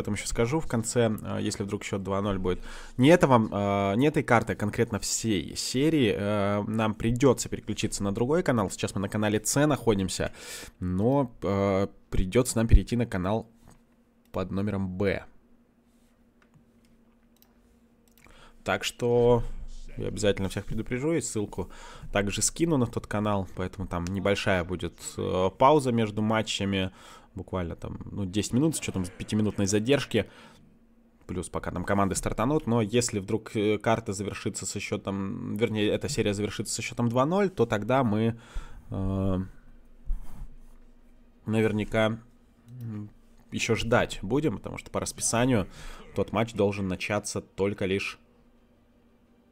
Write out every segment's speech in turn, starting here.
этом еще скажу в конце, э, если вдруг счет 2-0 будет. Не, этого, э, не этой карты, а конкретно всей серии. Э, нам придется переключиться на другой канал. Сейчас мы на канале С находимся, но придется нам перейти на канал под номером Б. Так что я обязательно всех предупрежу и ссылку также скину на тот канал, поэтому там небольшая будет э, пауза между матчами буквально там, ну, 10 минут с учетом 5-минутной задержки. Плюс пока там команды стартанут, но если вдруг э, карта завершится со счетом, вернее, эта серия завершится со счетом 2-0, то тогда мы э, наверняка еще ждать будем, потому что по расписанию тот матч должен начаться только лишь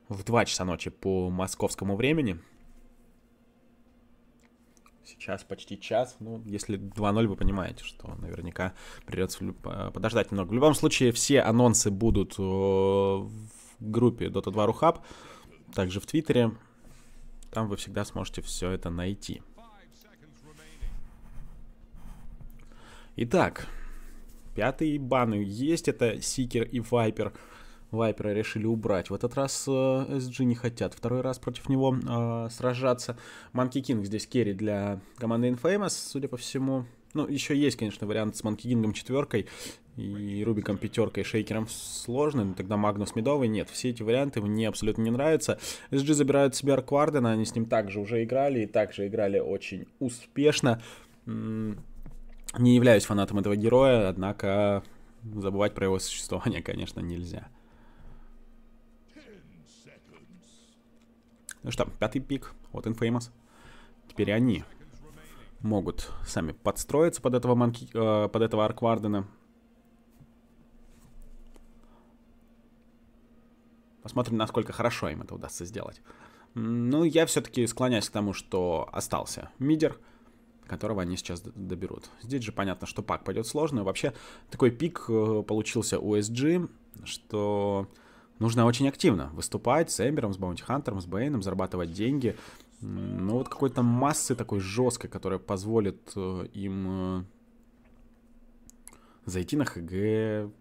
в 2 часа ночи по московскому времени сейчас почти час. Ну, если 2-0, вы понимаете, что наверняка придется подождать немного. В любом случае, все анонсы будут э, в группе Dota 2 Рухаб, также в Твиттере. Там вы всегда сможете все это найти. Итак, пятые баны есть. Это Сикер и Вайпер. Вайпера решили убрать. В этот раз э, SG не хотят второй раз против него э, сражаться. Манки Кинг здесь керри для команды Infamous, судя по всему. Ну, еще есть, конечно, вариант с Манки Кингом четверкой и Рубиком пятеркой, Шейкером сложный, но тогда Магнус Медовый нет. Все эти варианты мне абсолютно не нравятся. SG забирают себе Арквардена, они с ним также уже играли и также играли очень успешно. Не являюсь фанатом этого героя, однако забывать про его существование, конечно, нельзя. Ну что, пятый пик от Infamous. Теперь они могут сами подстроиться под этого, манки, э, под этого Арквардена. Посмотрим, насколько хорошо им это удастся сделать. Ну, я все-таки склоняюсь к тому, что остался мидер, которого они сейчас доберут. Здесь же понятно, что пак пойдет сложно. Вообще, такой пик э, получился у SG, что нужно очень активно выступать с Эмбером, с Баунти Хантером, с Бэйном, зарабатывать деньги. Но ну, вот какой-то массы такой жесткой, которая позволит э, им э, зайти на ХГ,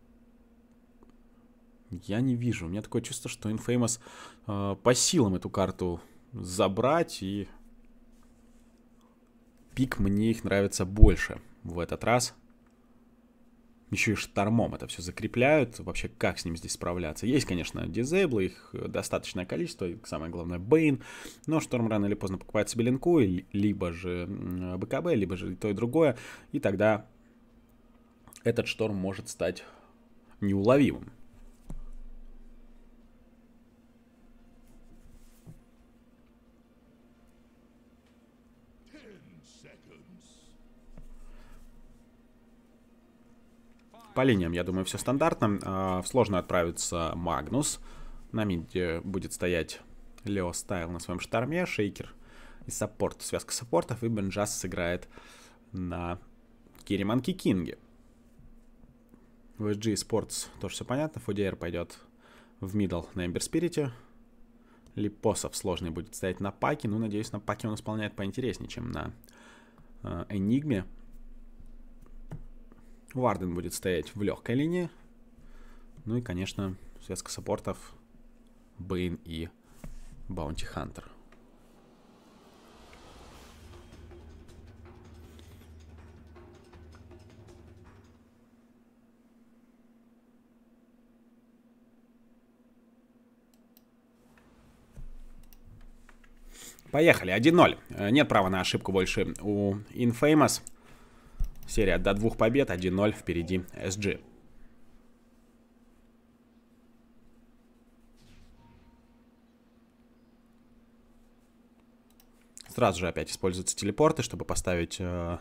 я не вижу. У меня такое чувство, что Infamous э, по силам эту карту забрать, и пик мне их нравится больше в этот раз еще и штормом это все закрепляют. Вообще, как с ним здесь справляться? Есть, конечно, дизейблы, их достаточное количество, и самое главное, Бейн. Но шторм рано или поздно покупает себе линку, либо же БКБ, либо же то, и другое. И тогда этот шторм может стать неуловимым. По линиям, я думаю, все стандартно. А, в сложную отправится Магнус. На миде будет стоять Лео Стайл на своем шторме Шейкер и саппорт, связка саппортов, и Бенджас сыграет на Кириманки Кинге. В SG Sports тоже все понятно, Фудиер пойдет в мидл на Эмбер Спирите. Липосов сложный будет стоять на паке, ну, надеюсь, на паке он исполняет поинтереснее, чем на э, Варден будет стоять в легкой линии. Ну и, конечно, связка саппортов Бейн и Баунти Хантер. Поехали, 1-0. Э, нет права на ошибку больше у Infamous. Серия до двух побед, 1-0 впереди SG. Сразу же опять используются телепорты, чтобы поставить э,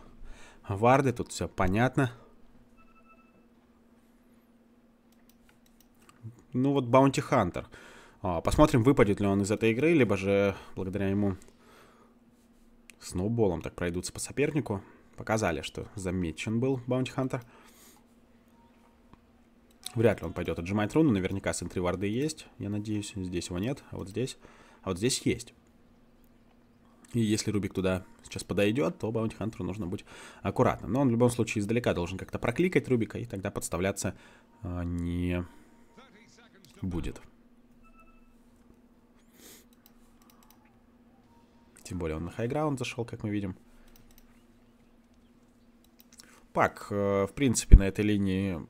варды. Тут все понятно. Ну вот Баунти Хантер. Посмотрим, выпадет ли он из этой игры, либо же благодаря ему сноуболом так пройдутся по сопернику показали, что замечен был Баунти Хантер. Вряд ли он пойдет отжимать руну, наверняка сентри варды есть, я надеюсь. Здесь его нет, а вот здесь, а вот здесь есть. И если Рубик туда сейчас подойдет, то Баунти Хантеру нужно быть аккуратным. Но он в любом случае издалека должен как-то прокликать Рубика, и тогда подставляться а, не будет. Тем более он на хайграунд зашел, как мы видим. Пак, э, в принципе, на этой линии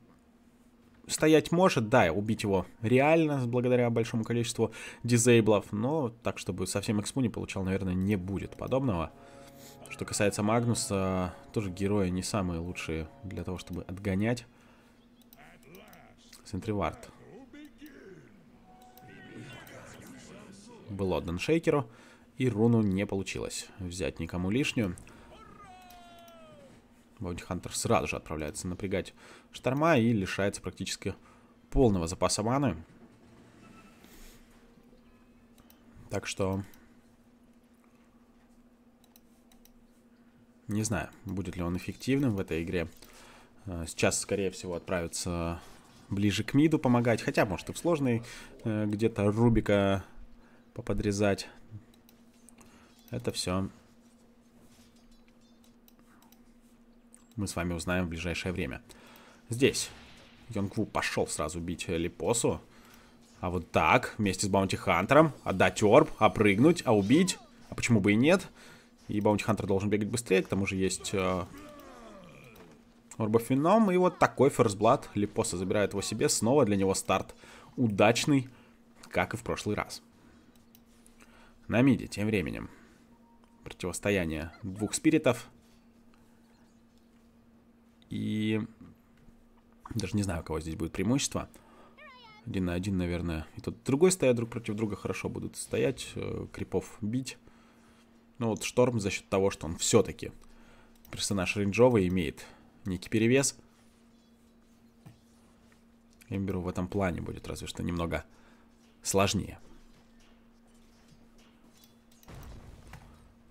стоять может, да, убить его реально, благодаря большому количеству дизейблов, но так, чтобы совсем экспу не получал, наверное, не будет подобного. Что касается Магнуса, тоже герои не самые лучшие для того, чтобы отгонять. Сентривард. Был отдан Шейкеру, и руну не получилось взять никому лишнюю. Bounty Hunter сразу же отправляется напрягать шторма и лишается практически полного запаса маны. Так что... Не знаю, будет ли он эффективным в этой игре. Э, сейчас, скорее всего, отправится ближе к миду помогать. Хотя, может, и в сложный э, где-то Рубика поподрезать. Это все мы с вами узнаем в ближайшее время. Здесь Йонгву пошел сразу бить Липосу. А вот так, вместе с Баунти Хантером, отдать орб, опрыгнуть, а убить. А почему бы и нет? И Баунти Хантер должен бегать быстрее, к тому же есть э, Орбофеном. И вот такой ферзблат. Липоса забирает его себе. Снова для него старт удачный, как и в прошлый раз. На миде тем временем противостояние двух спиритов – и даже не знаю, у кого здесь будет преимущество. Один на один, наверное. И тут другой стоят друг против друга хорошо будут стоять, э, крипов бить. Ну вот Шторм за счет того, что он все-таки персонаж рейнджовый, имеет некий перевес. Эмберу в этом плане будет разве что немного сложнее.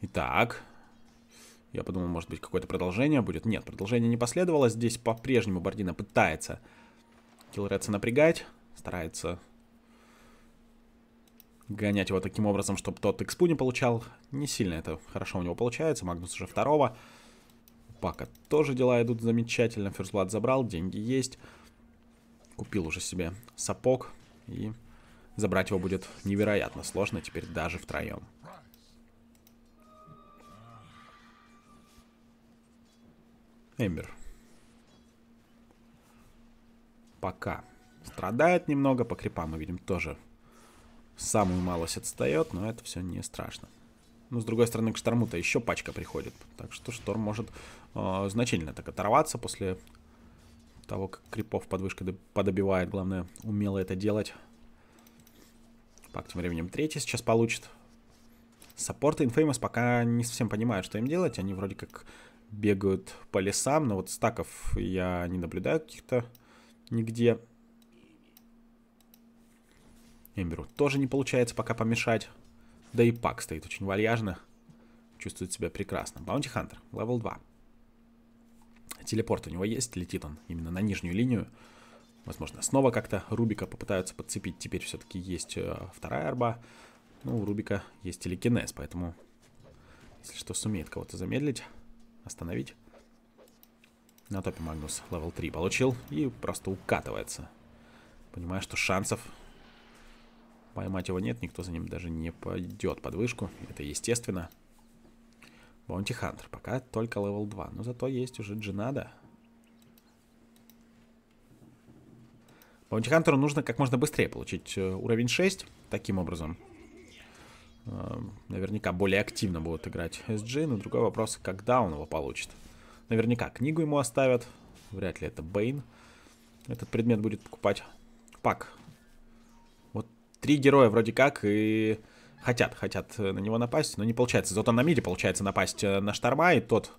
Итак, я подумал, может быть, какое-то продолжение будет. Нет, продолжение не последовало. Здесь по-прежнему Бордина пытается Киллреца напрягать. Старается гонять его таким образом, чтобы тот экспу не получал. Не сильно это хорошо у него получается. Магнус уже второго. Пака тоже дела идут замечательно. Ферзблад забрал, деньги есть. Купил уже себе сапог. И забрать его будет невероятно сложно теперь даже втроем. Эмбер. Пока. Страдает немного, по крипам мы видим тоже. Самую малость отстает, но это все не страшно. Но с другой стороны, к шторму-то еще пачка приходит. Так что шторм может э, значительно так оторваться после того, как крипов подвышка подобивает. Главное, умело это делать. Пак тем временем третий сейчас получит. Саппорты Infamous пока не совсем понимают, что им делать. Они вроде как бегают по лесам, но вот стаков я не наблюдаю каких-то нигде. Эмберу тоже не получается пока помешать. Да и Пак стоит очень вальяжно. Чувствует себя прекрасно. Баунти Хантер, левел 2. Телепорт у него есть, летит он именно на нижнюю линию. Возможно, снова как-то Рубика попытаются подцепить. Теперь все-таки есть э, вторая арба. Ну, у Рубика есть телекинез, поэтому, если что, сумеет кого-то замедлить остановить. На топе Магнус левел 3 получил и просто укатывается. Понимаю, что шансов поймать его нет, никто за ним даже не пойдет под вышку, это естественно. Баунти Хантер, пока только левел 2, но зато есть уже Джинада. Баунти Хантеру нужно как можно быстрее получить э, уровень 6, таким образом. Э, наверняка более активно будут играть SG, но другой вопрос, когда он его получит. Наверняка книгу ему оставят, вряд ли это Бейн. Этот предмет будет покупать Пак. Вот три героя вроде как и хотят, хотят на него напасть, но не получается. Зато на миде получается напасть э, на Шторма, и тот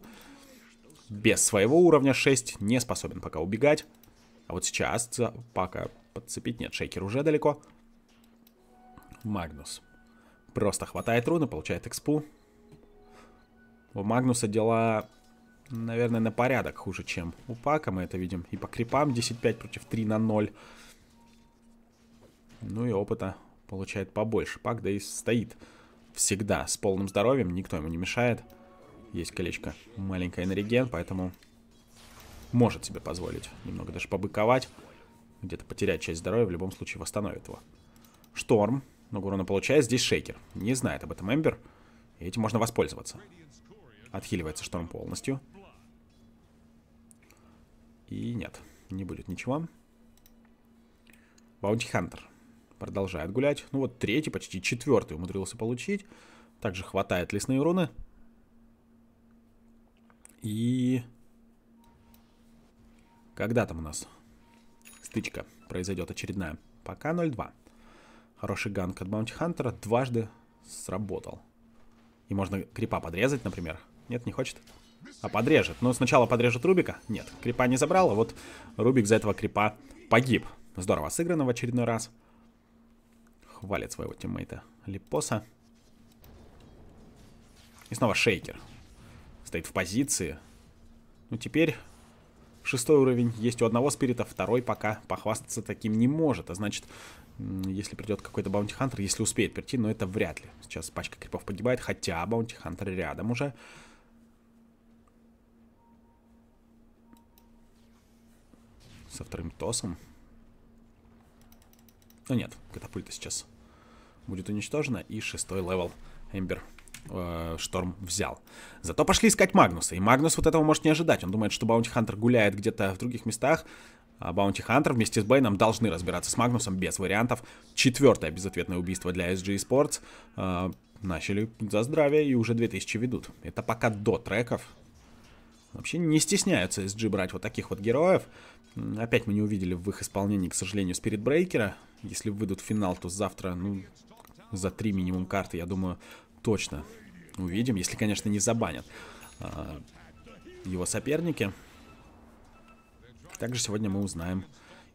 без своего уровня 6 не способен пока убегать. А вот сейчас пока подцепить нет, Шейкер уже далеко. Магнус Просто хватает руны, получает экспу. У Магнуса дела, наверное, на порядок хуже, чем у Пака. Мы это видим и по крипам 10-5 против 3 на 0. Ну и опыта получает побольше. Пак, да и стоит всегда с полным здоровьем. Никто ему не мешает. Есть колечко маленькое на реген, поэтому может себе позволить немного даже побыковать. Где-то потерять часть здоровья, в любом случае восстановит его. Шторм но урона получает. Здесь шейкер. Не знает об этом Эмбер. И этим можно воспользоваться. Отхиливается шторм полностью. И нет, не будет ничего. Баунти Хантер продолжает гулять. Ну вот третий, почти четвертый умудрился получить. Также хватает лесные уроны. И... Когда там у нас стычка произойдет очередная? Пока 0-2. Хороший ганк от Баунти Хантера дважды сработал. И можно крипа подрезать, например. Нет, не хочет. А подрежет. Но ну, сначала подрежет Рубика. Нет, крипа не забрал, а вот Рубик за этого крипа погиб. Здорово сыграно в очередной раз. Хвалит своего тиммейта Липоса. И снова Шейкер. Стоит в позиции. Ну, теперь Шестой уровень есть у одного спирита, второй пока похвастаться таким не может. А значит, если придет какой-то Баунти Хантер, если успеет прийти, но это вряд ли. Сейчас пачка крипов погибает, хотя Баунти Хантер рядом уже. Со вторым тосом. Но ну нет, катапульта сейчас будет уничтожена. И шестой левел Эмбер Э, Шторм взял. Зато пошли искать Магнуса, и Магнус вот этого может не ожидать. Он думает, что Баунти Хантер гуляет где-то в других местах, а Баунти Хантер вместе с Бэйном должны разбираться с Магнусом без вариантов. Четвертое безответное убийство для SG Sports. Э, начали за здравие и уже 2000 ведут. Это пока до треков. Вообще не стесняются SG брать вот таких вот героев. Опять мы не увидели в их исполнении, к сожалению, Брейкера. Если выйдут в финал, то завтра, ну, за три минимум карты, я думаю, точно увидим, если, конечно, не забанят а, его соперники. Также сегодня мы узнаем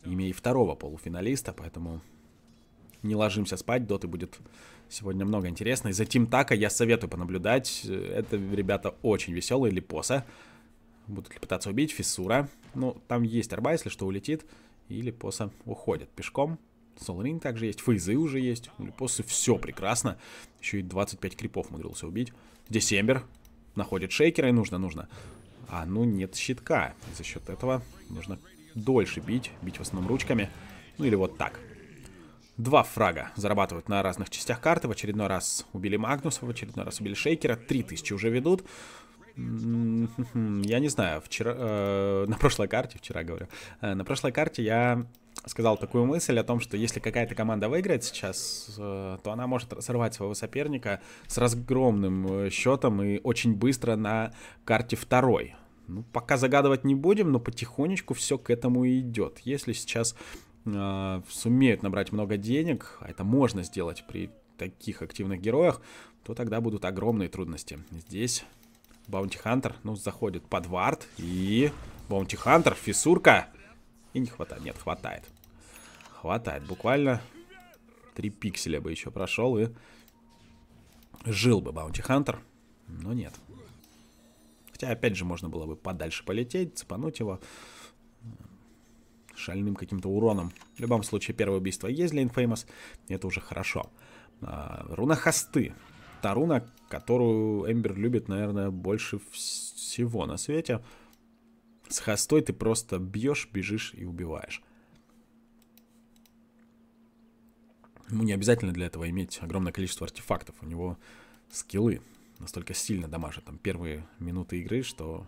имя и второго полуфиналиста, поэтому не ложимся спать, доты будет сегодня много интересно. И за Тим Така я советую понаблюдать, это, ребята, очень веселые, Липоса. Будут ли пытаться убить, Фиссура. Ну, там есть арба, если что, улетит. И Липоса уходит пешком. Сол Ринг также есть, Фейзы уже есть, Липосы, все прекрасно. Еще и 25 крипов умудрился убить. Десембер находит шейкера, и нужно, нужно. А, ну нет щитка. за счет этого нужно дольше бить, бить в основном ручками. Ну или вот так. Два фрага зарабатывают на разных частях карты. В очередной раз убили Магнуса, в очередной раз убили Шейкера. 3000 уже ведут. Я не знаю, вчера, э, на прошлой карте, вчера говорю, э, на прошлой карте я сказал такую мысль о том, что если какая-то команда выиграет сейчас, э, то она может сорвать своего соперника с разгромным э, счетом и очень быстро на карте второй. Ну, пока загадывать не будем, но потихонечку все к этому и идет. Если сейчас э, сумеют набрать много денег, а это можно сделать при таких активных героях, то тогда будут огромные трудности. Здесь Баунти Хантер, ну, заходит под вард и Баунти Хантер, фисурка. И не хватает. Нет, хватает. Хватает. Буквально три пикселя бы еще прошел и жил бы Баунти Хантер. Но нет. Хотя, опять же, можно было бы подальше полететь, цепануть его шальным каким-то уроном. В любом случае, первое убийство есть для Infamous, это уже хорошо. А, руна Хосты. Та руна, которую Эмбер любит, наверное, больше всего на свете. С хостой ты просто бьешь, бежишь и убиваешь. Ему не обязательно для этого иметь огромное количество артефактов. У него скиллы настолько сильно дамажат. Там первые минуты игры, что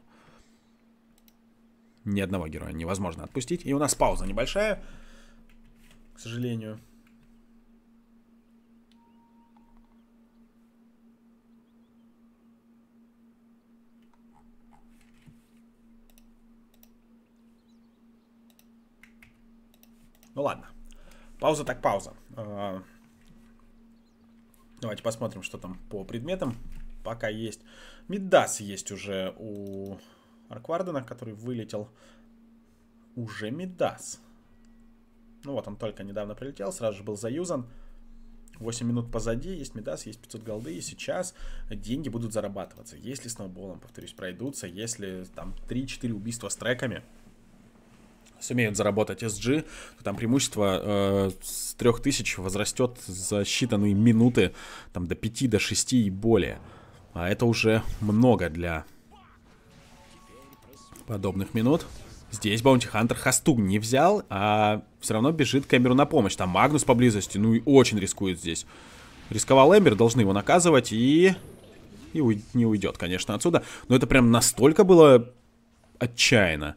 ни одного героя невозможно отпустить. И у нас пауза небольшая, к сожалению. Ну ладно. Пауза так пауза. А, давайте посмотрим, что там по предметам. Пока есть. Мидас есть уже у Арквардена, который вылетел. Уже Мидас. Ну вот, он только недавно прилетел, сразу же был заюзан. 8 минут позади, есть Медас, есть 500 голды, и сейчас деньги будут зарабатываться. Если с сноуболом, повторюсь, пройдутся, если там 3-4 убийства с треками, сумеют заработать SG, то там преимущество э, с 3000 возрастет за считанные минуты там, до 5, до 6 и более. А это уже много для подобных минут. Здесь Баунти Хантер Хастуг не взял, а все равно бежит к Кэмеру на помощь. Там Магнус поблизости, ну и очень рискует здесь. Рисковал Эмбер, должны его наказывать и... И уй... не уйдет, конечно, отсюда. Но это прям настолько было отчаянно.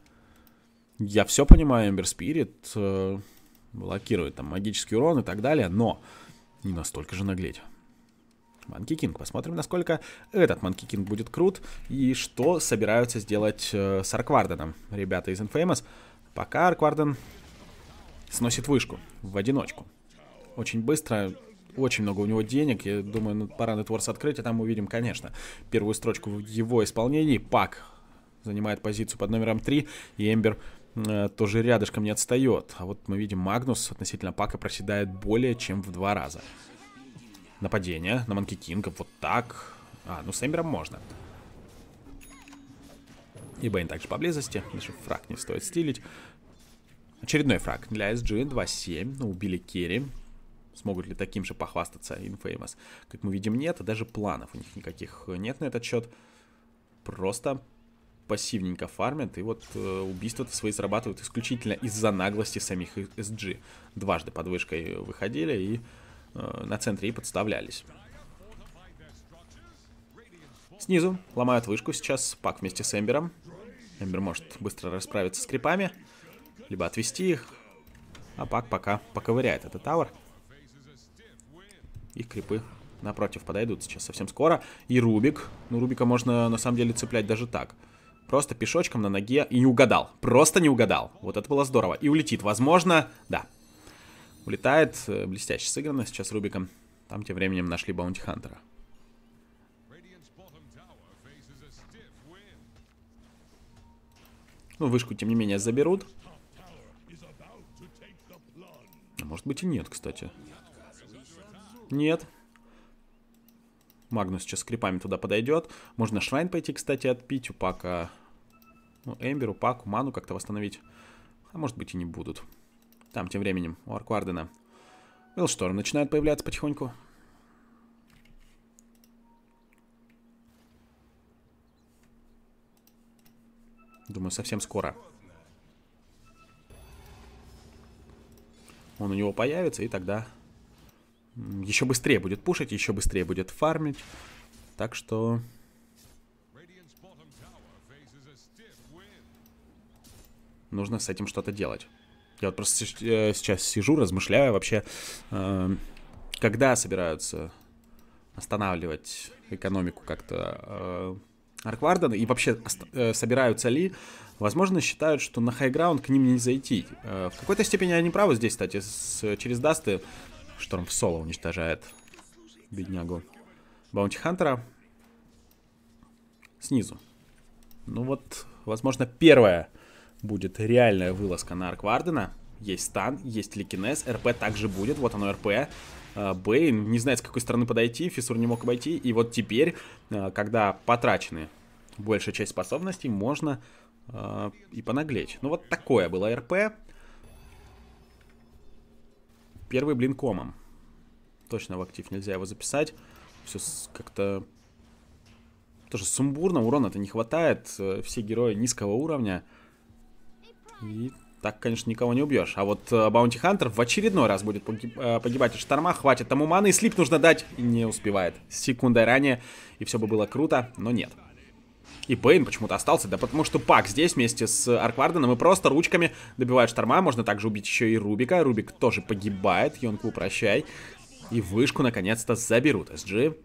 Я все понимаю, Эмбер Спирит блокирует там магический урон и так далее, но не настолько же наглеть. Манки Кинг. Посмотрим, насколько этот Манки Кинг будет крут и что собираются сделать э, с Аркварденом ребята из Infamous. Пока Аркварден сносит вышку в одиночку. Очень быстро, очень много у него денег. Я думаю, ну, пора Нетворс открыть, а там увидим, конечно, первую строчку в его исполнении. Пак занимает позицию под номером 3, и Эмбер Э, тоже рядышком не отстает. А вот мы видим, Магнус относительно Пака проседает более чем в два раза. Нападение на Манки Кинга вот так. А, ну с Эмбером можно. И Бэйн также поблизости. Даже фраг не стоит стилить. Очередной фраг для SG 2-7. Ну, убили Керри. Смогут ли таким же похвастаться Infamous? Как мы видим, нет. А Даже планов у них никаких нет на этот счет. Просто пассивненько фармят, и вот э, убийства-то свои зарабатывают исключительно из-за наглости самих SG. Дважды под вышкой выходили и э, на центре и подставлялись. Снизу ломают вышку сейчас Пак вместе с Эмбером. Эмбер может быстро расправиться с крипами, либо отвести их, а Пак пока поковыряет этот тауэр. Их крипы напротив подойдут сейчас совсем скоро. И Рубик. Ну, Рубика можно на самом деле цеплять даже так просто пешочком на ноге и не угадал. Просто не угадал. Вот это было здорово. И улетит, возможно, да. Улетает, э, блестяще сыграно сейчас Рубиком. Там тем временем нашли Баунти Хантера. Ну, вышку, тем не менее, заберут. А может быть и нет, кстати. Нет. Магнус сейчас с крипами туда подойдет. Можно Шрайн пойти, кстати, отпить у Пака ну, Эмберу, Паку, Ману как-то восстановить. А может быть и не будут. Там, тем временем, у Арквардена. Вилшторм начинает появляться потихоньку. Думаю, совсем скоро. Он у него появится, и тогда еще быстрее будет пушить, еще быстрее будет фармить. Так что нужно с этим что-то делать. Я вот просто э, сейчас сижу, размышляю вообще, эм, когда собираются останавливать экономику как-то Арквардена э, и вообще э, собираются ли, возможно, считают, что на хайграунд к ним не зайти. В какой-то степени они правы здесь, кстати, с, через Дасты Шторм в соло уничтожает беднягу Баунти Хантера снизу. Ну вот, возможно, первое будет реальная вылазка на Арквардена. Есть стан, есть ликинес, РП также будет, вот оно РП. Э, Бейн не знает, с какой стороны подойти, Фиссур не мог обойти. И вот теперь, э, когда потрачены большая часть способностей, можно э, и понаглечь. Ну вот такое было РП. Первый блин комом. Точно в актив нельзя его записать. Все как-то тоже сумбурно, урона-то не хватает. Все герои низкого уровня. И так, конечно, никого не убьешь. А вот Баунти э, Хантер в очередной раз будет э, погибать от шторма. Хватит тому маны, и слип нужно дать. И не успевает. Секундой ранее, и все бы было круто, но нет. И Пейн почему-то остался, да потому что Пак здесь вместе с Аркварденом и просто ручками добивает шторма. Можно также убить еще и Рубика. Рубик тоже погибает. Йонку прощай. И вышку наконец-то заберут. SG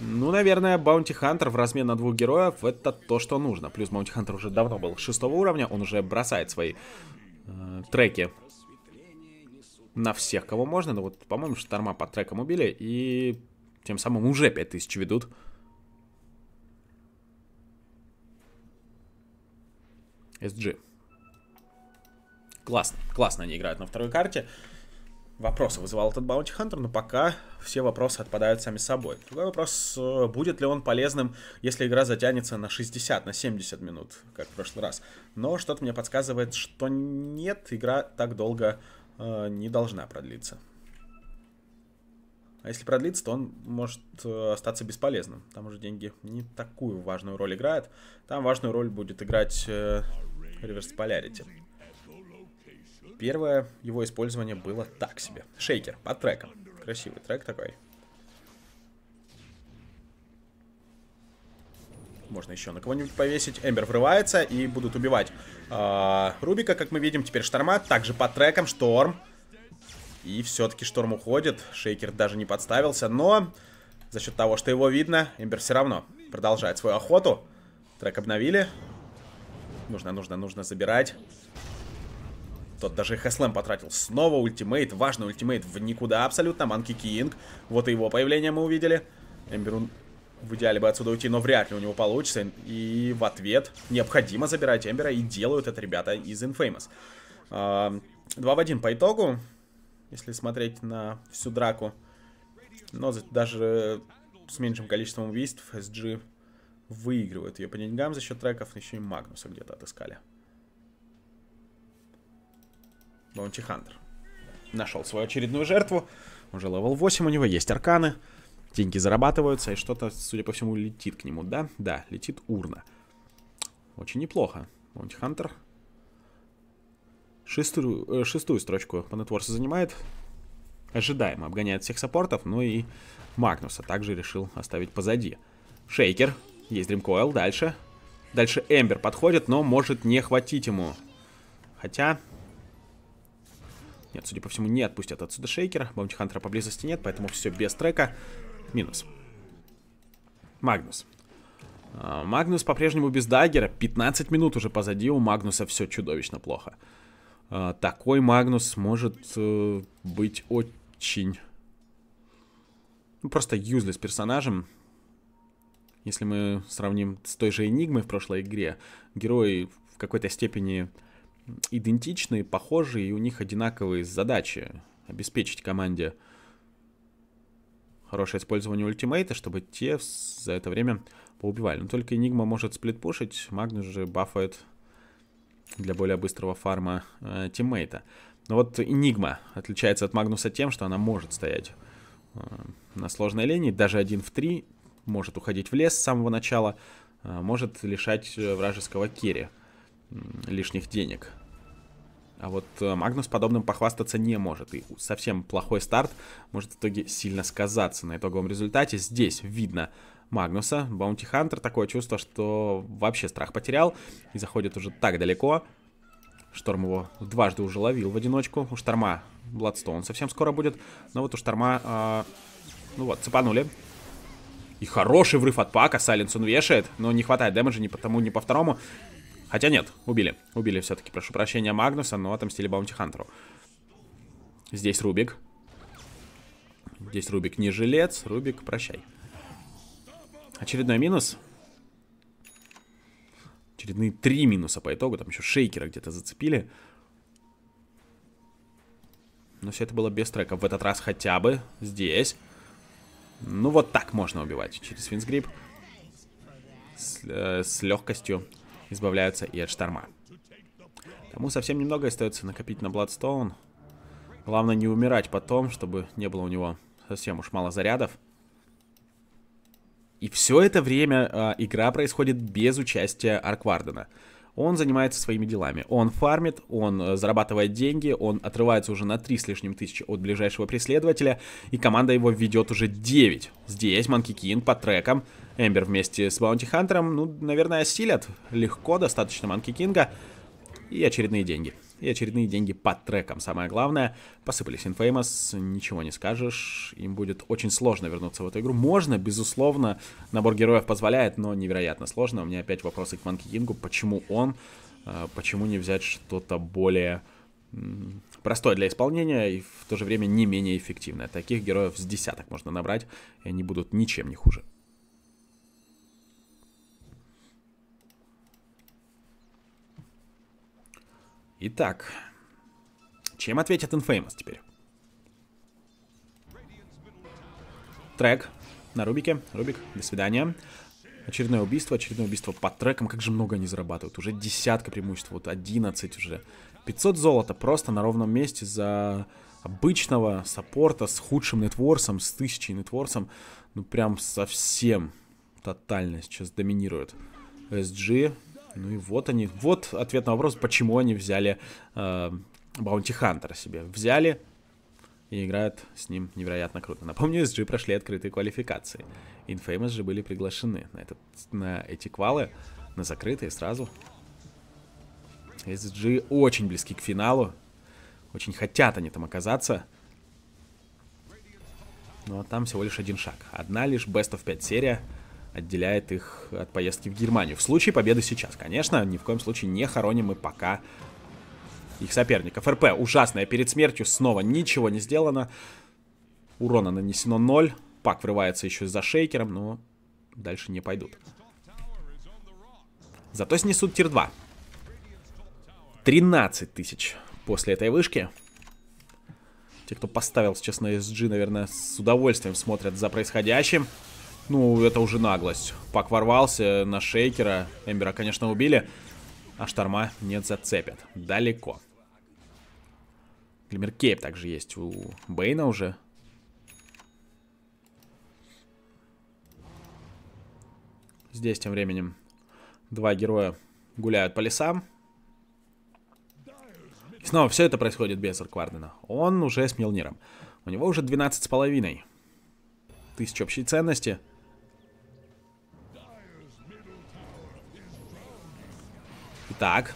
ну, наверное, Баунти Хантер в размен на двух героев это то, что нужно. Плюс Баунти Хантер уже давно был шестого уровня, он уже бросает свои э, треки на всех, кого можно. Но ну, вот, по-моему, Шторма под треком убили и тем самым уже 5000 ведут. SG. Классно, классно они играют на второй карте вопросы вызывал этот Bounty Hunter, но пока все вопросы отпадают сами собой. Другой вопрос, э, будет ли он полезным, если игра затянется на 60, на 70 минут, как в прошлый раз. Но что-то мне подсказывает, что нет, игра так долго э, не должна продлиться. А если продлится, то он может э, остаться бесполезным. Там уже деньги не такую важную роль играют, Там важную роль будет играть э, Reverse Polarity. Первое его использование было так себе. Шейкер под треком. Красивый трек такой. Можно еще на кого-нибудь повесить. Эмбер врывается и будут убивать э, Рубика, как мы видим. Теперь Шторма. Также под треком Шторм. И все-таки Шторм уходит. Шейкер даже не подставился. Но за счет того, что его видно, Эмбер все равно продолжает свою охоту. Трек обновили. Нужно, нужно, нужно забирать. Тот даже Хэслэм потратил. Снова ультимейт. Важный ультимейт в никуда абсолютно. Манки Кинг. Вот и его появление мы увидели. Эмберун в идеале бы отсюда уйти, но вряд ли у него получится. И в ответ необходимо забирать Эмбера. И делают это ребята из Infamous. А, два в один по итогу. Если смотреть на всю драку. Но даже с меньшим количеством убийств SG выигрывает ее по деньгам за счет треков. Еще и Магнуса где-то отыскали. Баунти Хантер. Нашел свою очередную жертву. Уже левел 8 у него, есть арканы. Деньги зарабатываются, и что-то, судя по всему, летит к нему, да? Да, летит урна. Очень неплохо. Баунти Хантер. Шестую, э, шестую строчку по нетворсу занимает. Ожидаемо обгоняет всех саппортов, ну и Магнуса также решил оставить позади. Шейкер. Есть Дримкойл. Дальше. Дальше Эмбер подходит, но может не хватить ему. Хотя нет, судя по всему, не отпустят отсюда шейкера. Хантера поблизости нет, поэтому все без трека. Минус. Магнус. А, Магнус по-прежнему без даггера. 15 минут уже позади. У Магнуса все чудовищно плохо. А, такой Магнус может э, быть очень... Ну, просто юзлес персонажем. Если мы сравним с той же Энигмой в прошлой игре, герой в какой-то степени идентичные, похожие, и у них одинаковые задачи. Обеспечить команде хорошее использование ультимейта, чтобы те за это время поубивали. Но только Энигма может сплитпушить, Магнус же бафает для более быстрого фарма э, тиммейта. Но вот Энигма отличается от Магнуса тем, что она может стоять э, на сложной линии, даже один в три, может уходить в лес с самого начала, э, может лишать э, вражеского керри лишних денег. А вот э, Магнус подобным похвастаться не может. И совсем плохой старт может в итоге сильно сказаться на итоговом результате. Здесь видно Магнуса. Баунти Хантер такое чувство, что вообще страх потерял и заходит уже так далеко. Шторм его дважды уже ловил в одиночку. У Шторма Бладстоун совсем скоро будет. Но вот у Шторма... Э, ну вот, цепанули. И хороший врыв от Пака. Сайленс он вешает, но не хватает дэмэджа ни по тому, ни по второму. Хотя нет, убили. Убили все-таки, прошу прощения, Магнуса, но отомстили Баунти Хантеру. Здесь Рубик. Здесь Рубик не жилец. Рубик, прощай. Очередной минус. Очередные три минуса по итогу. Там еще шейкера где-то зацепили. Но все это было без трека. В этот раз хотя бы здесь. Ну вот так можно убивать через Винсгрип. С, э, с легкостью, избавляются и от шторма. Тому совсем немного остается накопить на Бладстоун. Главное не умирать потом, чтобы не было у него совсем уж мало зарядов. И все это время э, игра происходит без участия Арквардена. Он занимается своими делами. Он фармит, он э, зарабатывает деньги, он отрывается уже на 3 с лишним тысячи от ближайшего преследователя, и команда его ведет уже 9. Здесь Манки Кин по трекам Эмбер вместе с Баунти Хантером, ну, наверное, осилят легко, достаточно Манки Кинга. И очередные деньги. И очередные деньги под треком. Самое главное, посыпались Infamous, ничего не скажешь. Им будет очень сложно вернуться в эту игру. Можно, безусловно, набор героев позволяет, но невероятно сложно. У меня опять вопросы к Манки Кингу. Почему он? А, почему не взять что-то более простое для исполнения и в то же время не менее эффективное. Таких героев с десяток можно набрать, и они будут ничем не хуже. Итак, чем ответит Infamous теперь? Трек на Рубике. Рубик, до свидания. Очередное убийство, очередное убийство под треком. Как же много они зарабатывают. Уже десятка преимуществ, вот 11 уже. 500 золота просто на ровном месте за обычного саппорта с худшим нетворсом, с тысячей нетворсом. Ну прям совсем тотально сейчас доминирует. SG, ну и вот они, вот ответ на вопрос, почему они взяли э, Баунти Хантера себе. Взяли и играют с ним невероятно круто. Напомню, SG прошли открытые квалификации. Infamous же были приглашены на, этот, на эти квалы, на закрытые сразу. SG очень близки к финалу. Очень хотят они там оказаться. Но ну, а там всего лишь один шаг. Одна лишь Best of 5 серия — отделяет их от поездки в Германию. В случае победы сейчас, конечно, ни в коем случае не хороним мы пока их соперников. РП ужасная, перед смертью снова ничего не сделано. Урона нанесено 0. Пак врывается еще за шейкером, но дальше не пойдут. Зато снесут тир 2. 13 тысяч после этой вышки. Те, кто поставил сейчас на SG, наверное, с удовольствием смотрят за происходящим. Ну, это уже наглость. Пак ворвался на шейкера. Эмбера, конечно, убили. А шторма не зацепят. Далеко. Глиммер Кейп также есть у Бейна уже. Здесь тем временем два героя гуляют по лесам. И снова все это происходит без Арквардена. Он уже с Милниром. У него уже 12 с половиной. Тысяч общей ценности. Итак,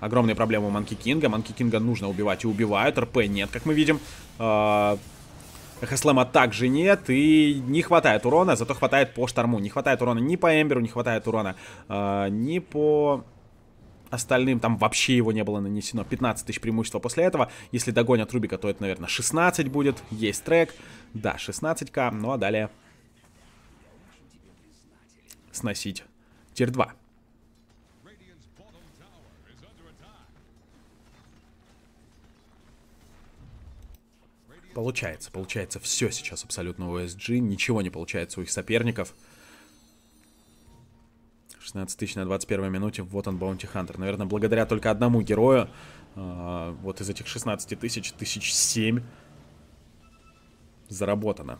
огромная проблема у Манки Кинга. Манки Кинга нужно убивать и убивают. РП нет, как мы видим. А, Хэслэма также нет, и не хватает урона, зато хватает по шторму. Не хватает урона ни по Эмберу, не хватает урона э, ни по остальным. Там вообще его не было нанесено. 15 тысяч преимущества после этого. Если догонят Рубика, то это, наверное, 16 будет. Есть трек. Да, 16к. Ну а далее сносить тир 2. Получается, получается все сейчас абсолютно у SG. Ничего не получается у их соперников. 16 тысяч на 21 минуте. Вот он, Баунти Хантер. Наверное, благодаря только одному герою. Э, вот из этих 16 тысяч, тысяч семь заработано.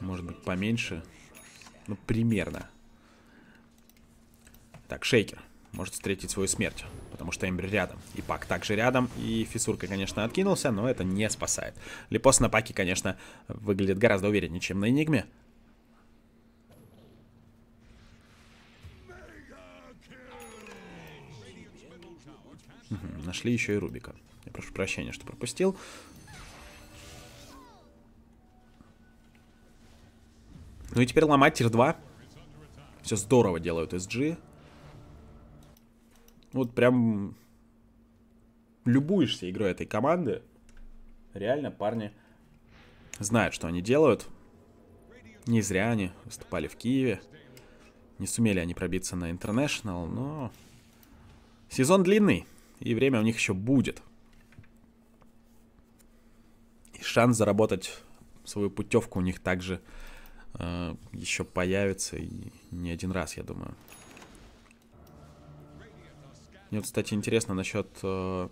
Может быть, поменьше. Ну, примерно. Так, шейкер может встретить свою смерть, потому что Эмбер рядом. И Пак также рядом, и Фисурка, конечно, откинулся, но это не спасает. Липос на Паке, конечно, выглядит гораздо увереннее, чем на Энигме. нашли еще и Рубика. Я прошу прощения, что пропустил. Ну и теперь ломать тир 2. Все здорово делают SG вот прям любуешься игрой этой команды. Реально парни знают, что они делают. Не зря они выступали в Киеве. Не сумели они пробиться на International, но сезон длинный, и время у них еще будет. И шанс заработать свою путевку у них также э, еще появится и не один раз, я думаю. Мне, вот, кстати, интересно насчет... Э,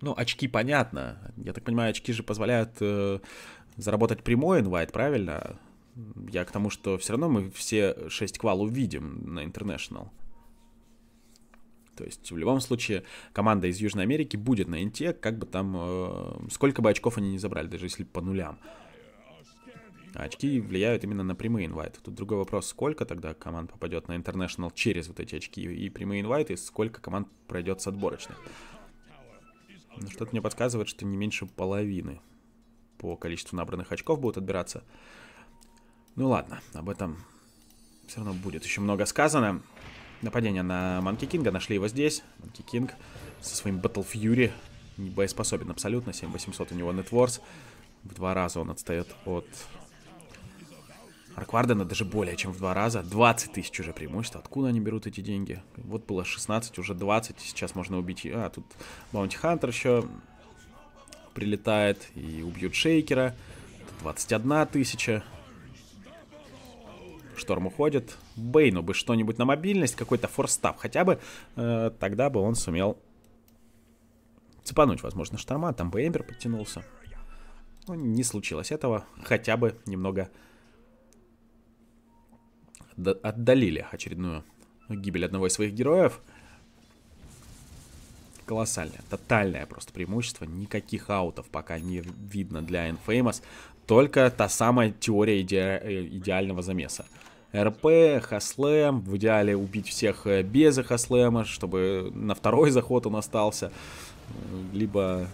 ну, очки понятно. Я так понимаю, очки же позволяют э, заработать прямой инвайт, правильно? Я к тому, что все равно мы все 6 квал увидим на International. То есть в любом случае команда из Южной Америки будет на Инте, как бы там, э, сколько бы очков они не забрали, даже если по нулям. А очки влияют именно на прямые инвайты. Тут другой вопрос, сколько тогда команд попадет на International через вот эти очки и прямые инвайты, и сколько команд пройдет с отборочных. Но ну, что-то мне подсказывает, что не меньше половины по количеству набранных очков будут отбираться. Ну ладно, об этом все равно будет еще много сказано. Нападение на Манки Кинга, нашли его здесь. Манки Кинг со своим Battle Fury не боеспособен абсолютно, 7800 у него нетворс. В два раза он отстает от Марквардена даже более чем в два раза. 20 тысяч уже преимущество. Откуда они берут эти деньги? Вот было 16, уже 20. Сейчас можно убить... А, тут Баунти Хантер еще прилетает. И убьют Шейкера. 21 тысяча. Шторм уходит. Бейну бы что-нибудь на мобильность, какой-то форстап хотя бы. Э, тогда бы он сумел цепануть, возможно, шторма. Там бы Эмбер подтянулся. Но ну, не случилось этого. Хотя бы немного отдалили очередную ну, гибель одного из своих героев. Колоссальное, тотальное просто преимущество. Никаких аутов пока не видно для Infamous. Только та самая теория иде э, идеального замеса. РП, Хаслэм, в идеале убить всех э, без Хаслэма, чтобы на второй заход он остался. Либо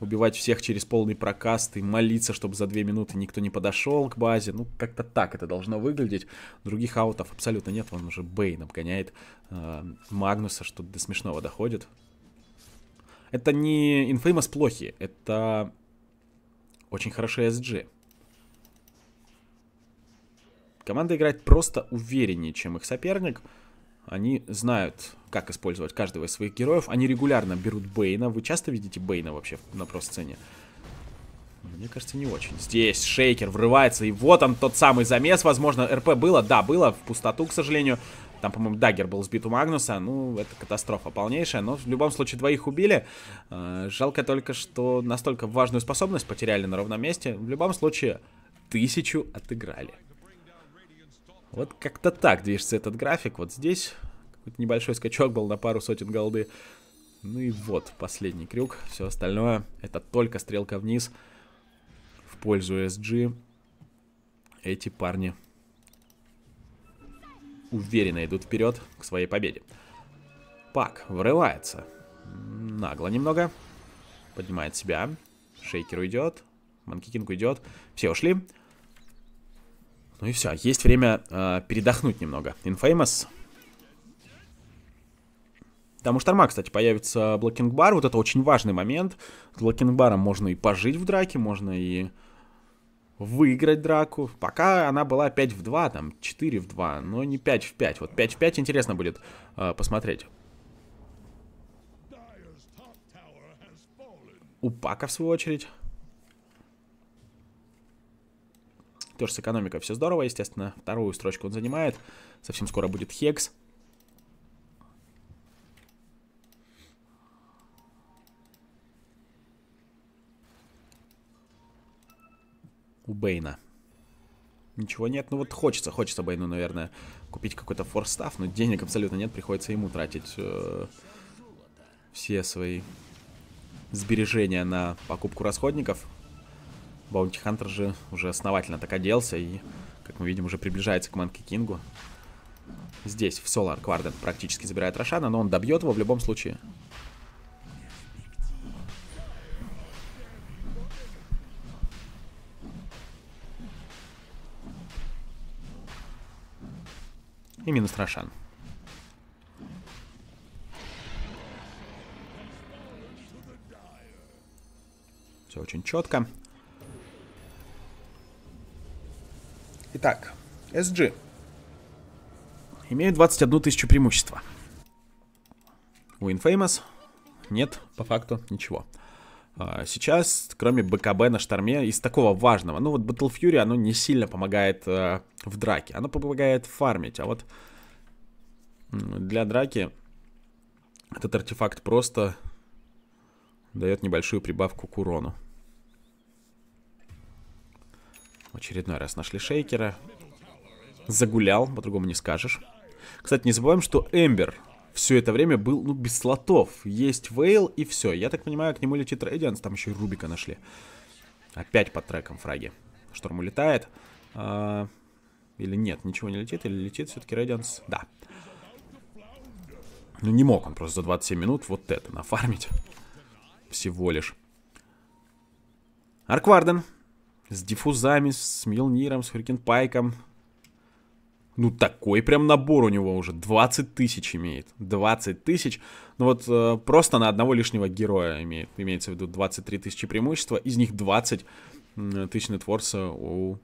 убивать всех через полный прокаст и молиться, чтобы за две минуты никто не подошел к базе. Ну, как-то так это должно выглядеть. Других аутов абсолютно нет. Он уже Бейн обгоняет э, Магнуса, что до смешного доходит. Это не Infamous плохи, это очень хорошие SG. Команда играет просто увереннее, чем их соперник. Они знают, как использовать каждого из своих героев. Они регулярно берут Бейна. Вы часто видите Бейна вообще на просцене? Мне кажется, не очень. Здесь шейкер врывается, и вот он тот самый замес. Возможно, РП было? Да, было. В пустоту, к сожалению. Там, по-моему, Даггер был сбит у Магнуса. Ну, это катастрофа полнейшая. Но в любом случае двоих убили. Э, жалко только, что настолько важную способность потеряли на ровном месте. В любом случае, тысячу отыграли. Вот как-то так движется этот график. Вот здесь какой-то небольшой скачок был на пару сотен голды. Ну и вот, последний крюк. Все остальное, это только стрелка вниз в пользу SG. Эти парни уверенно идут вперед к своей победе. Пак врывается. Нагло немного. Поднимает себя. Шейкер уйдет. Манкикинг уйдет. Все ушли. Ну и все, есть время э, передохнуть немного. Infamous. Там у Шторма, кстати, появится блокинг-бар. Вот это очень важный момент. С блокинг-баром можно и пожить в драке, можно и выиграть драку. Пока она была 5 в 2, там 4 в 2, но не 5 в 5. Вот 5 в 5 интересно будет э, посмотреть. У Пака, в свою очередь. Тоже с экономикой все здорово, естественно. Вторую строчку он занимает. Совсем скоро будет Хекс. У Бейна. Ничего нет. Ну вот хочется, хочется Бейну, наверное, купить какой-то форстав, но денег абсолютно нет, приходится ему тратить э, все свои сбережения на покупку расходников. Баунти Хантер же уже основательно так оделся и, как мы видим, уже приближается к Мэнки Кингу. Здесь, в Солар, Кварден практически забирает Рошана, но он добьет его в любом случае. И минус Рошан. Все очень четко. Итак, SG. Имею 21 тысячу преимущества. У Infamous нет, по факту, ничего. А, сейчас, кроме БКБ на шторме, из такого важного, ну вот Battle Fury, оно не сильно помогает э, в драке, оно помогает фармить, а вот для драки этот артефакт просто дает небольшую прибавку к урону очередной раз нашли шейкера. Загулял, по-другому не скажешь. Кстати, не забываем, что Эмбер все это время был, ну, без слотов. Есть Вейл и все. Я так понимаю, к нему летит Рейдианс, там еще и Рубика нашли. Опять под треком фраги. Шторм улетает. А, или нет, ничего не летит, или летит все-таки Рейдианс. Да. Ну, не мог он просто за 27 минут вот это нафармить. Всего лишь. Аркварден с диффузами, с Милниром, с Пайком. Ну, такой прям набор у него уже. 20 тысяч имеет. 20 тысяч. Ну, вот э, просто на одного лишнего героя имеет. Имеется в виду 23 тысячи преимущества. Из них 20 тысяч нетворса у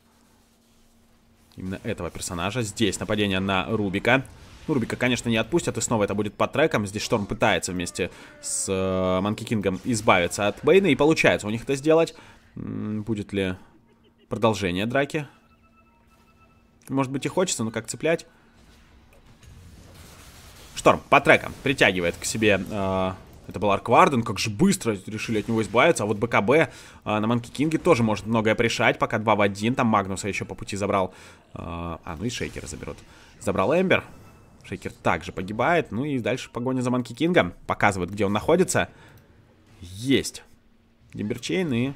именно этого персонажа. Здесь нападение на Рубика. Ну, Рубика, конечно, не отпустят, и снова это будет по трекам. Здесь Шторм пытается вместе с э, Манки Кингом избавиться от Бейна, и получается у них это сделать. Будет ли продолжение драки. Может быть и хочется, но как цеплять? Шторм по трекам притягивает к себе... Э, это был Аркварден, как же быстро решили от него избавиться. А вот БКБ э, на Манки Кинге тоже может многое решать, пока 2 в 1. Там Магнуса еще по пути забрал. Э, а, ну и Шейкера заберут. Забрал Эмбер. Шейкер также погибает. Ну и дальше погоня за Манки Кингом. Показывает, где он находится. Есть. Демберчейн и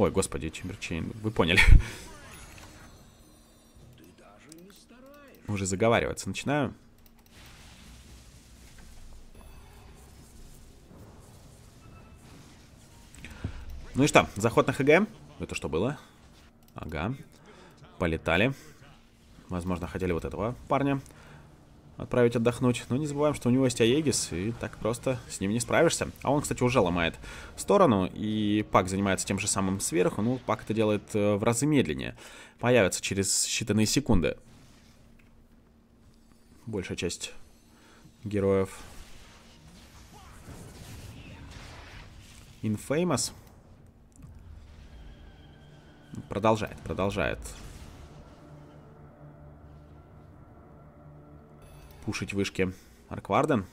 Ой, господи, Чемберчейн, вы поняли. Уже заговариваться начинаю. Ну и что, заход на ХГМ? Это что было? Ага. Полетали. Возможно, хотели вот этого парня отправить отдохнуть. Но не забываем, что у него есть Аегис, и так просто с ним не справишься. А он, кстати, уже ломает сторону, и Пак занимается тем же самым сверху, ну, Пак это делает э, в разы медленнее. Появится через считанные секунды. Большая часть героев. Infamous. Продолжает, продолжает кушать вышки Аркварден.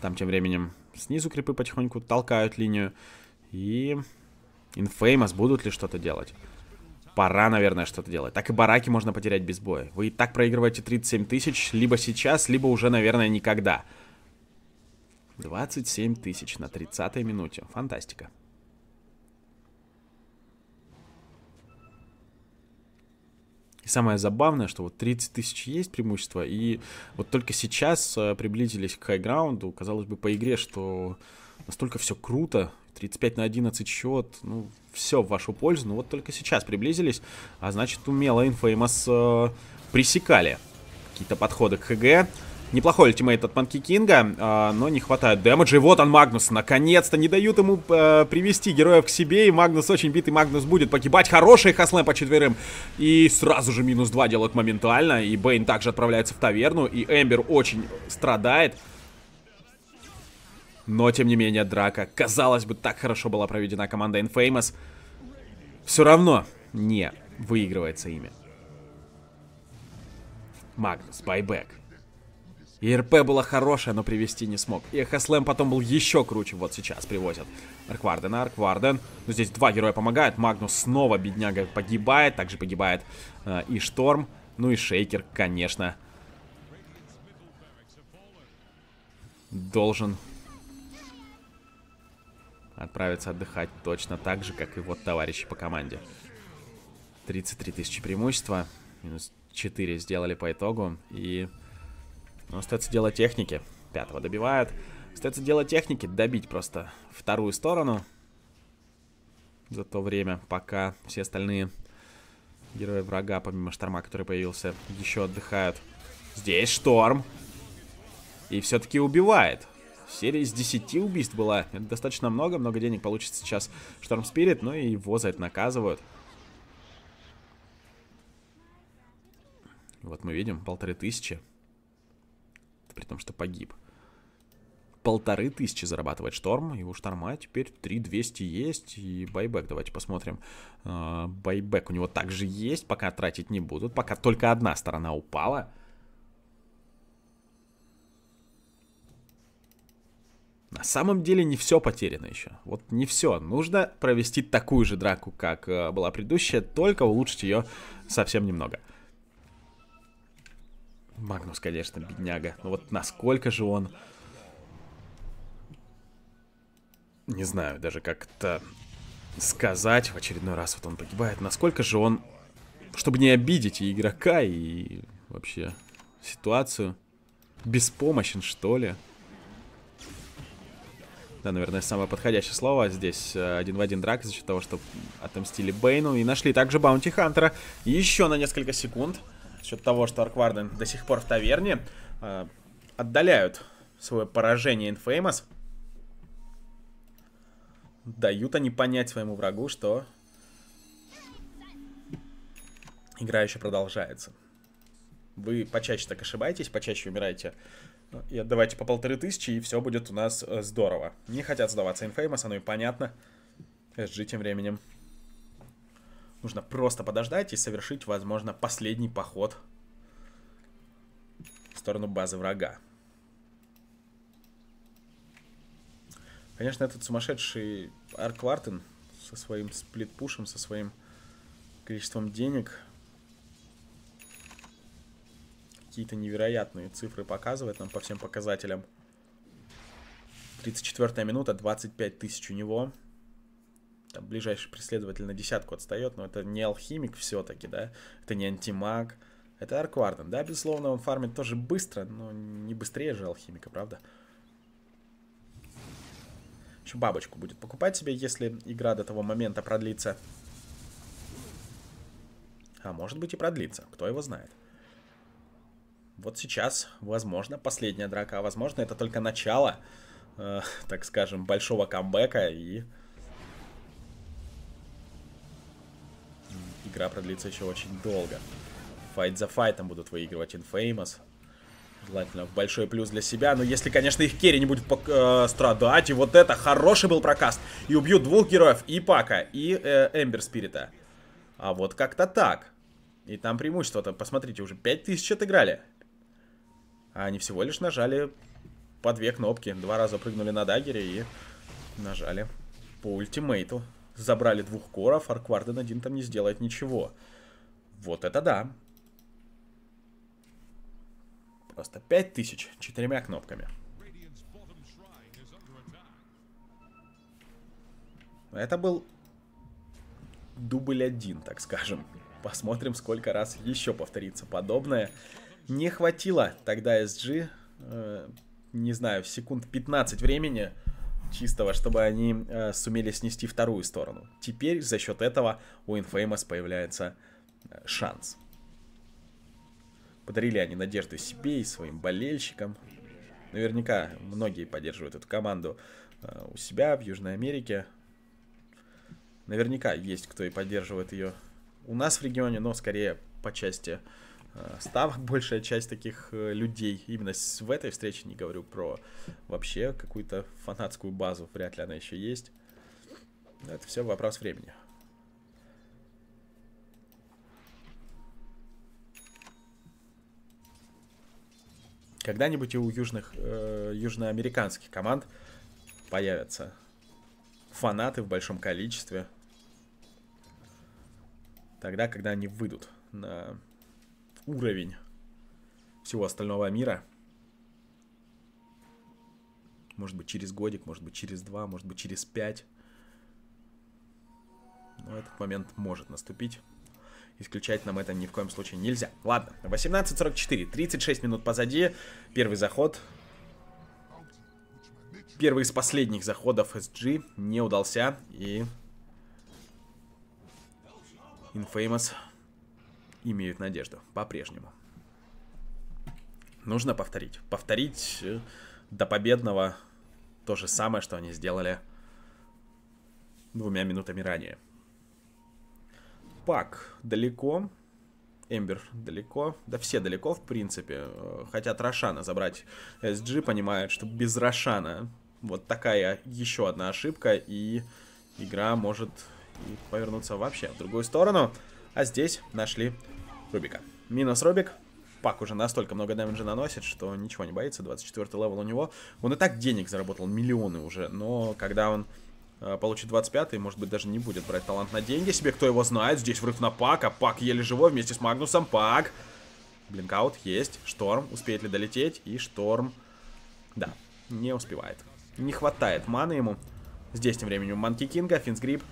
Там тем временем снизу крипы потихоньку толкают линию. И Инфеймос будут ли что-то делать? Пора, наверное, что-то делать. Так и бараки можно потерять без боя. Вы и так проигрываете 37 тысяч либо сейчас, либо уже, наверное, никогда. 27 тысяч на 30-й минуте. Фантастика. И самое забавное, что вот 30 тысяч есть преимущество, и вот только сейчас э, приблизились к хайграунду. Казалось бы, по игре, что настолько все круто, 35 на 11 счет, ну, все в вашу пользу, но вот только сейчас приблизились, а значит, умело Infamous э, пресекали какие-то подходы к ХГ. Неплохой ультимейт от Манки Кинга, э, но не хватает дэмэджа. И вот он, Магнус, наконец-то не дают ему э, привести героев к себе. И Магнус очень битый, Магнус будет погибать. хорошие хаслэм по четверым. И сразу же минус 2 делают моментально. И Бейн также отправляется в таверну. И Эмбер очень страдает. Но, тем не менее, драка, казалось бы, так хорошо была проведена команда Infamous. Все равно не выигрывается имя. Магнус, байбек. И РП было хорошее, но привести не смог. И Хэслэм потом был еще круче. Вот сейчас привозят Аркварден. Аркварден. Ну, здесь два героя помогают. Магнус снова, бедняга, погибает. Также погибает э, и Шторм. Ну и Шейкер, конечно. Должен отправиться отдыхать точно так же, как и вот товарищи по команде. 33 тысячи преимущества. Минус 4 сделали по итогу. И но ну, остается дело техники. Пятого добивает. Остается дело техники добить просто вторую сторону. За то время, пока все остальные герои врага, помимо шторма, который появился, еще отдыхают. Здесь шторм. И все-таки убивает. Серия из 10 убийств была. Это достаточно много. Много денег получится сейчас Шторм Спирит. но и его за это наказывают. Вот мы видим, полторы тысячи при том, что погиб. Полторы тысячи зарабатывает Шторм, и у Шторма теперь 3200 есть, и байбек, давайте посмотрим. А, байбек у него также есть, пока тратить не будут, пока только одна сторона упала. На самом деле не все потеряно еще. Вот не все. Нужно провести такую же драку, как э, была предыдущая, только улучшить ее совсем немного. Магнус, конечно, бедняга. Но вот насколько же он... Не знаю даже как-то сказать в очередной раз, вот он погибает. Насколько же он... Чтобы не обидеть и игрока, и вообще ситуацию. Беспомощен, что ли? Да, наверное, самое подходящее слово. Здесь э, один в один драк за счет того, что отомстили Бейну. И нашли также Баунти Хантера еще на несколько секунд счет того, что Аркварден до сих пор в таверне, э, отдаляют свое поражение Infamous. Дают они понять своему врагу, что игра еще продолжается. Вы почаще так ошибаетесь, почаще умираете и отдавайте по полторы тысячи, и все будет у нас э, здорово. Не хотят сдаваться Infamous, оно и понятно. SG тем временем Нужно просто подождать и совершить, возможно, последний поход в сторону базы врага. Конечно, этот сумасшедший Арквартен со своим сплитпушем, со своим количеством денег какие-то невероятные цифры показывает нам по всем показателям. 34 минута, 25 тысяч у него там, ближайший преследователь на десятку отстает, но это не алхимик все-таки, да, это не антимаг, это Аркварден, да, безусловно, он фармит тоже быстро, но не быстрее же алхимика, правда? Еще бабочку будет покупать себе, если игра до того момента продлится. А может быть и продлится, кто его знает. Вот сейчас, возможно, последняя драка, а возможно это только начало, э, так скажем, большого камбэка и игра продлится еще очень долго. Файт за файтом будут выигрывать Infamous. Желательно в большой плюс для себя. Но если, конечно, их керри не будет э, страдать. И вот это хороший был прокаст. И убьют двух героев. И Пака, и э, Эмбер Спирита. А вот как-то так. И там преимущество-то, посмотрите, уже 5000 отыграли. А они всего лишь нажали по две кнопки. Два раза прыгнули на дагере и нажали по ультимейту. Забрали двух коров, а Аркварден один там не сделает ничего. Вот это да. Просто 5000 четырьмя кнопками. Это был дубль один, так скажем. Посмотрим, сколько раз еще повторится подобное. Не хватило тогда SG, э, не знаю, секунд 15 времени чистого, чтобы они э, сумели снести вторую сторону. Теперь за счет этого у Infamous появляется э, шанс. Подарили они надежду себе и своим болельщикам. Наверняка многие поддерживают эту команду э, у себя в Южной Америке. Наверняка есть кто и поддерживает ее у нас в регионе, но скорее по части э, Э, ставок большая часть таких э, людей. Именно в этой встрече не говорю про вообще какую-то фанатскую базу. Вряд ли она еще есть. это все вопрос времени. Когда-нибудь и у южных, э, южноамериканских команд появятся фанаты в большом количестве. Тогда, когда они выйдут на уровень всего остального мира. Может быть через годик, может быть через два, может быть через пять. Но этот момент может наступить. Исключать нам это ни в коем случае нельзя. Ладно, 18.44, 36 минут позади. Первый заход. Первый из последних заходов SG не удался. И Infamous имеют надежду по-прежнему. Нужно повторить. Повторить э, до победного то же самое, что они сделали двумя минутами ранее. Пак далеко. Эмбер далеко. Да все далеко, в принципе. Э, хотят Рошана забрать. SG понимает, что без Рошана вот такая еще одна ошибка, и игра может повернуться вообще в другую сторону. А здесь нашли Рубика. Минус Рубик. Пак уже настолько много дэмэджа наносит, что ничего не боится. 24 левел у него. Он и так денег заработал, миллионы уже. Но когда он э, получит 25 может быть, даже не будет брать талант на деньги себе. Кто его знает? Здесь врыв на Пака. Пак еле живой вместе с Магнусом. Пак. Блинкаут есть. Шторм. Успеет ли долететь? И Шторм... Да, не успевает. Не хватает маны ему. Здесь тем временем Манки Кинга, Финсгриб.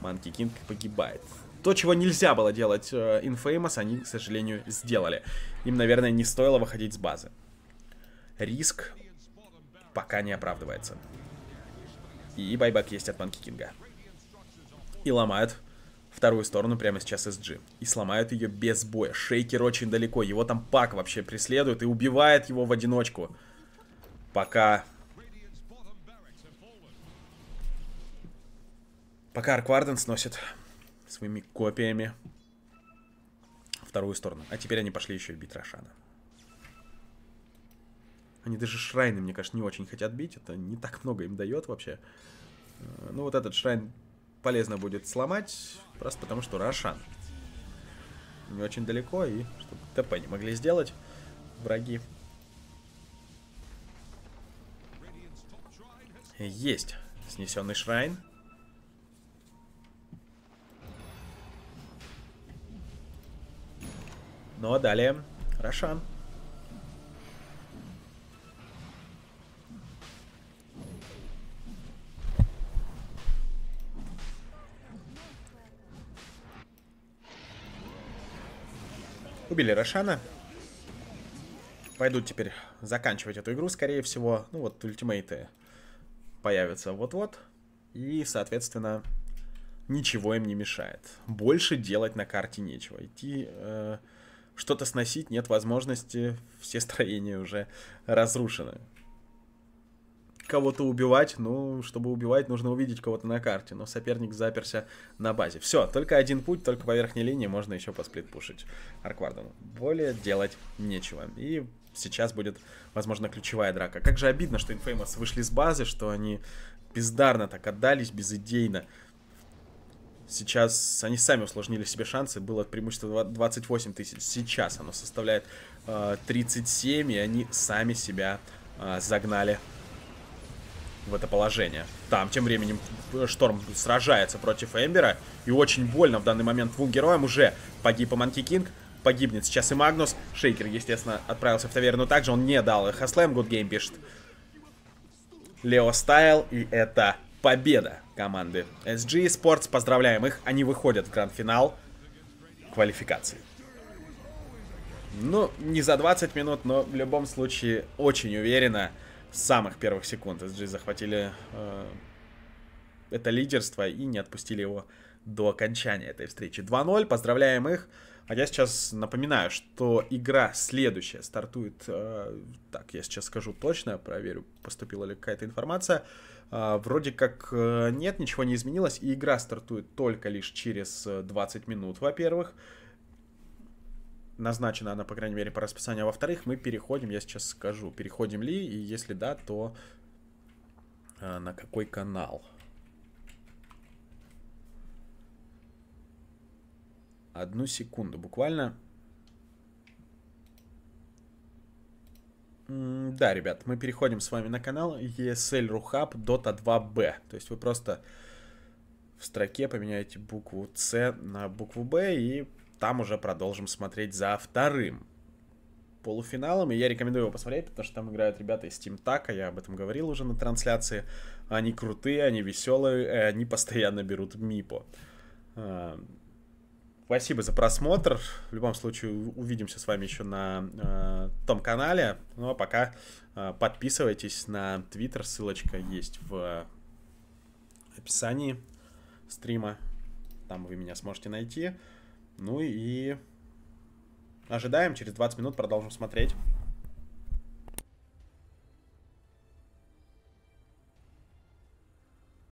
Манки Кинг погибает. То, чего нельзя было делать э, Infamous, они, к сожалению, сделали. Им, наверное, не стоило выходить с базы. Риск пока не оправдывается. И байбак есть от Манки Кинга. И ломают вторую сторону прямо сейчас SG. И сломают ее без боя. Шейкер очень далеко. Его там пак вообще преследует и убивает его в одиночку. Пока... Пока Аркварден сносит своими копиями вторую сторону. А теперь они пошли еще и бить Рошана. Они даже шрайны, мне кажется, не очень хотят бить. Это не так много им дает вообще. Э, ну, вот этот шрайн полезно будет сломать, просто потому что Рошан. Не очень далеко, и чтобы ТП не могли сделать враги. Есть снесенный шрайн. Ну а далее Рошан. Убили Рошана. Пойду теперь заканчивать эту игру, скорее всего. Ну вот, ультимейты появятся вот-вот. И, соответственно, ничего им не мешает. Больше делать на карте нечего. Идти... Э что-то сносить нет возможности, все строения уже разрушены. Кого-то убивать, ну, чтобы убивать, нужно увидеть кого-то на карте, но соперник заперся на базе. Все, только один путь, только по верхней линии можно еще посплитпушить Арквардану. Более делать нечего. И сейчас будет, возможно, ключевая драка. Как же обидно, что Infamous вышли с базы, что они бездарно так отдались, безидейно. Сейчас они сами усложнили себе шансы, было преимущество 28 тысяч. Сейчас оно составляет э, 37, и они сами себя э, загнали в это положение. Там, тем временем, Шторм сражается против Эмбера, и очень больно в данный момент двум героям уже погиб и Манки Кинг, погибнет сейчас и Магнус. Шейкер, естественно, отправился в таверну также, он не дал их. Аслэм Good пишет. Лео Стайл, и это победа команды SG Sports. Поздравляем их, они выходят в гранд-финал квалификации. Ну, не за 20 минут, но в любом случае очень уверенно с самых первых секунд SG захватили э, это лидерство и не отпустили его до окончания этой встречи. 2-0, поздравляем их. А я сейчас напоминаю, что игра следующая стартует, э, так, я сейчас скажу точно, проверю, поступила ли какая-то информация. Э, вроде как э, нет, ничего не изменилось, и игра стартует только лишь через 20 минут, во-первых. Назначена она, по крайней мере, по расписанию. А во-вторых, мы переходим, я сейчас скажу, переходим ли, и если да, то на какой канал. Одну секунду, буквально. Да, ребят, мы переходим с вами на канал ESL Hub Dota 2B. То есть вы просто в строке поменяете букву C на букву B и там уже продолжим смотреть за вторым полуфиналом. И я рекомендую его посмотреть, потому что там играют ребята из Team Taka, я об этом говорил уже на трансляции. Они крутые, они веселые, э, они постоянно берут мипо. Э, Спасибо за просмотр. В любом случае, увидимся с вами еще на э, том канале. Ну а пока э, подписывайтесь на Twitter, ссылочка есть в описании стрима. Там вы меня сможете найти. Ну и ожидаем, через 20 минут продолжим смотреть.